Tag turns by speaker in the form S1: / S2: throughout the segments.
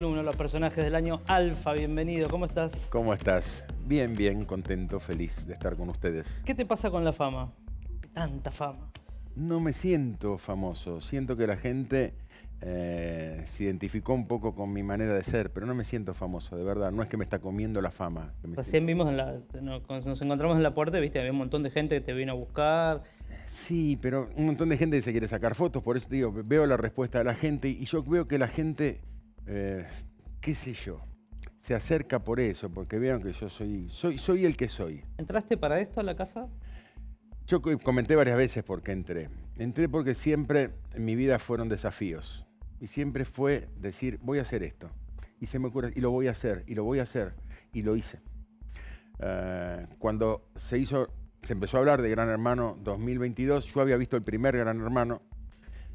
S1: Uno de los personajes del año Alfa, bienvenido, ¿cómo estás?
S2: ¿Cómo estás? Bien, bien, contento, feliz de estar con ustedes.
S1: ¿Qué te pasa con la fama? Tanta fama.
S2: No me siento famoso, siento que la gente eh, se identificó un poco con mi manera de ser, pero no me siento famoso, de verdad, no es que me está comiendo la fama.
S1: Recién vimos, en la, nos encontramos en la puerta, viste, había un montón de gente que te vino a buscar,
S2: Sí, pero un montón de gente se quiere sacar fotos, por eso digo, veo la respuesta de la gente y yo veo que la gente eh, qué sé yo, se acerca por eso, porque vean que yo soy, soy, soy el que soy.
S1: ¿Entraste para esto a la casa?
S2: Yo comenté varias veces por qué entré. Entré porque siempre en mi vida fueron desafíos. Y siempre fue decir, voy a hacer esto. Y se me ocurre, y lo voy a hacer, y lo voy a hacer. Y lo hice. Eh, cuando se hizo, se empezó a hablar de Gran Hermano 2022, yo había visto el primer Gran Hermano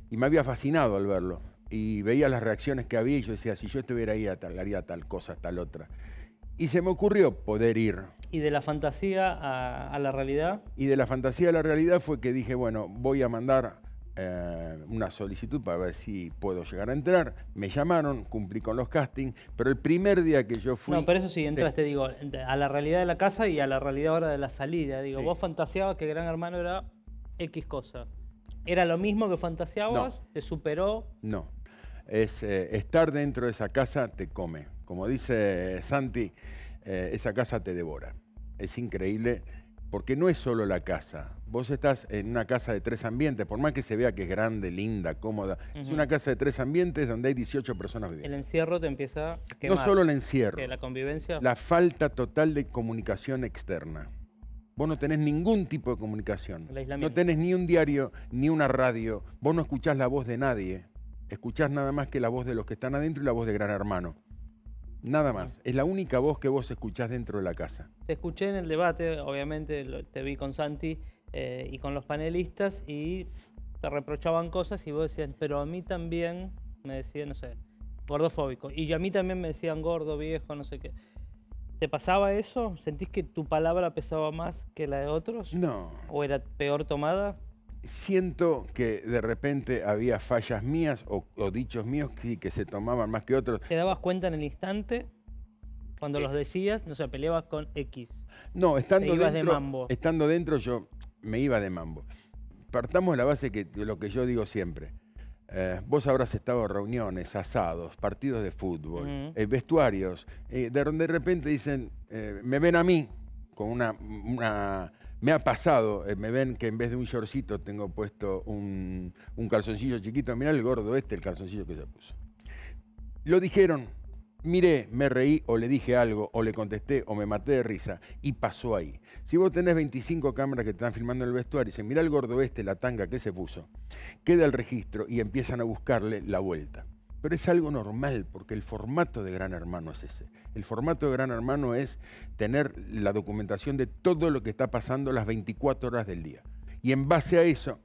S2: y me había fascinado al verlo y veía las reacciones que había y yo decía, si yo estuviera ahí, tal, tal cosa, tal otra. Y se me ocurrió poder ir.
S1: ¿Y de la fantasía a, la realidad?
S2: Y de la fantasía a la realidad fue que dije, bueno, voy a mandar eh, una solicitud para ver si puedo llegar a entrar. Me llamaron, cumplí con los castings, pero el primer día que yo fui... No, pero eso sí, entraste,
S1: digo, a la realidad de la casa y a la realidad ahora de la salida. Digo, vos fantaseabas que Gran Hermano era X cosa. ¿Era lo mismo que fantaseabas? ¿Te superó?
S2: No es eh, estar dentro de esa casa te come. Como dice Santi, eh, esa casa te devora. Es increíble porque no es solo la casa. Vos estás en una casa de tres ambientes, por más que se vea que es grande, linda, cómoda. Es una casa de tres ambientes donde hay 18 personas viviendo. El encierro te empieza a No solo el encierro. La convivencia. La falta total de comunicación externa. Vos no tenés ningún tipo de comunicación. No tenés ni un diario, ni una radio. Vos no escuchás la voz de nadie. Escuchás nada más que la voz de los que están adentro y la voz de Gran Hermano. Nada más. Es la única voz que vos escuchás dentro de la casa.
S1: Te escuché en el debate, obviamente, te vi con Santi eh, y con los panelistas y te reprochaban cosas y vos decías, pero a mí también me decían, no sé, gordofóbico. Y a mí también me decían gordo, viejo, no sé qué. ¿Te pasaba eso? ¿Sentís que tu palabra pesaba más que la de otros? No. ¿O era peor tomada?
S2: siento que de repente había fallas mías o, dichos míos que, se tomaban más que otros. ¿Te dabas cuenta en el instante?
S1: Cuando eh. los decías, no se peleabas con X.
S2: No, estando dentro, de mambo. estando dentro yo me iba de mambo. Partamos de la base que lo que yo digo siempre. Eh, vos habrás estado en reuniones, asados, partidos de fútbol, eh, vestuarios, de donde de repente dicen, me ven a mí con una, una me ha pasado, eh, me ven que en vez de un shortcito tengo puesto un, calzoncillo chiquito. Mirá el gordo este, el calzoncillo que se puso. Lo dijeron, miré, me reí o le dije algo o le contesté o me maté de risa y pasó ahí. Si vos tenés 25 cámaras que te están filmando en el vestuario y dicen, mirá el gordo este, la tanga que se puso, queda el registro y empiezan a buscarle la vuelta. Pero es algo normal, porque el formato de Gran Hermano es ese. El formato de Gran Hermano es tener la documentación de todo lo que está pasando las 24 horas del día. Y en base a eso,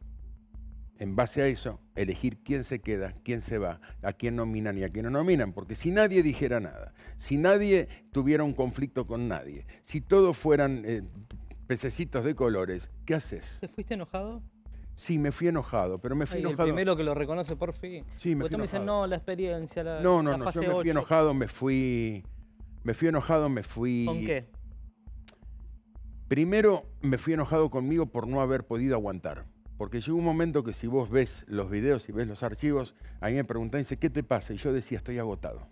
S2: en base a eso, elegir quién se queda, quién se va, a quién nominan y a quién no nominan. Porque si nadie dijera nada, si nadie tuviera un conflicto con nadie, si todos fueran eh, pececitos de colores, ¿qué haces?
S1: ¿Te fuiste enojado?
S2: Sí, me fui enojado, pero me fui enojado. El
S1: primero que lo reconoce por fin. Sí, me Porque tú me dices, no, la experiencia, la No, no, no, yo me fui enojado,
S2: me fui... Me fui enojado, me fui... ¿Con qué? Primero, me fui enojado conmigo por no haber podido aguantar. Porque llegó un momento que si vos ves los videos y ves los archivos, a mí me preguntan, dice, ¿qué te pasa? Y yo decía, estoy agotado.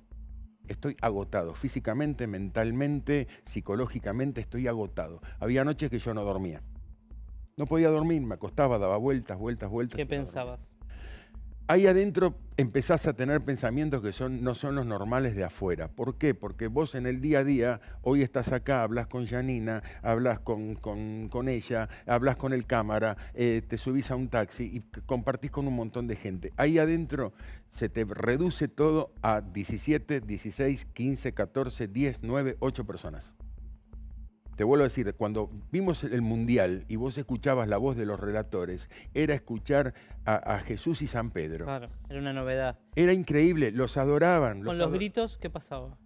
S2: Estoy agotado, físicamente, mentalmente, psicológicamente, estoy agotado. Había noches que yo no dormía. No podía dormir, me acostaba, daba vueltas, vueltas, vueltas. ¿Qué pensabas? Ahí adentro empezás a tener pensamientos que son, no son los normales de afuera. ¿Por qué? Porque vos en el día a día, hoy estás acá, hablas con Janina, hablas con, con, con ella, hablas con el cámara, eh, te subís a un taxi y compartís con un montón de gente. Ahí adentro se te reduce todo a 17, 16, 15, 14, 10, 9, 8 personas te vuelvo a decir, cuando vimos el Mundial y vos escuchabas la voz de los relatores, era escuchar a, Jesús y San Pedro.
S1: Claro, era una novedad.
S2: Era increíble, los adoraban. Los ¿Con los
S1: gritos qué pasaba?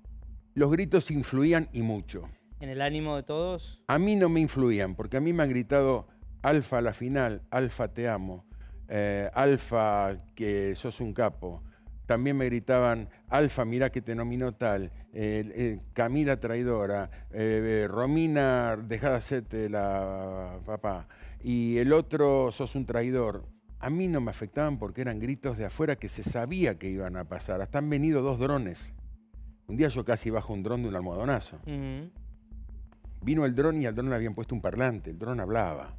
S2: Los gritos influían y mucho.
S1: ¿En el ánimo de todos?
S2: A mí no me influían, porque a mí me han gritado Alfa la final, Alfa te amo, eh, Alfa que sos un capo también me gritaban, Alfa, mira que te nomino tal, eh, eh, Camila traidora, eh, Romina, dejada de hacerte la papá, y el otro, sos un traidor. A mí no me afectaban porque eran gritos de afuera que se sabía que iban a pasar. Hasta han venido dos drones. Un día yo casi bajo un dron de un almohadonazo. Vino el dron y al dron le habían puesto un parlante, el dron hablaba.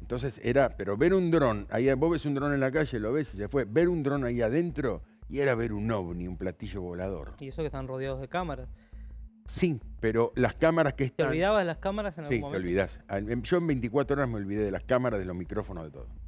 S2: Entonces era, pero ver un dron, ahí vos ves un dron en la calle, lo ves y se fue, ver un dron ahí adentro y era ver un ovni, un platillo volador. Y
S1: eso que están rodeados de cámaras.
S2: Sí, pero las cámaras que están... ¿Te
S1: olvidabas de las cámaras en algún momento? Sí, te olvidás.
S2: Em, yo en 24 horas me olvidé de las cámaras, de los micrófonos, de todo.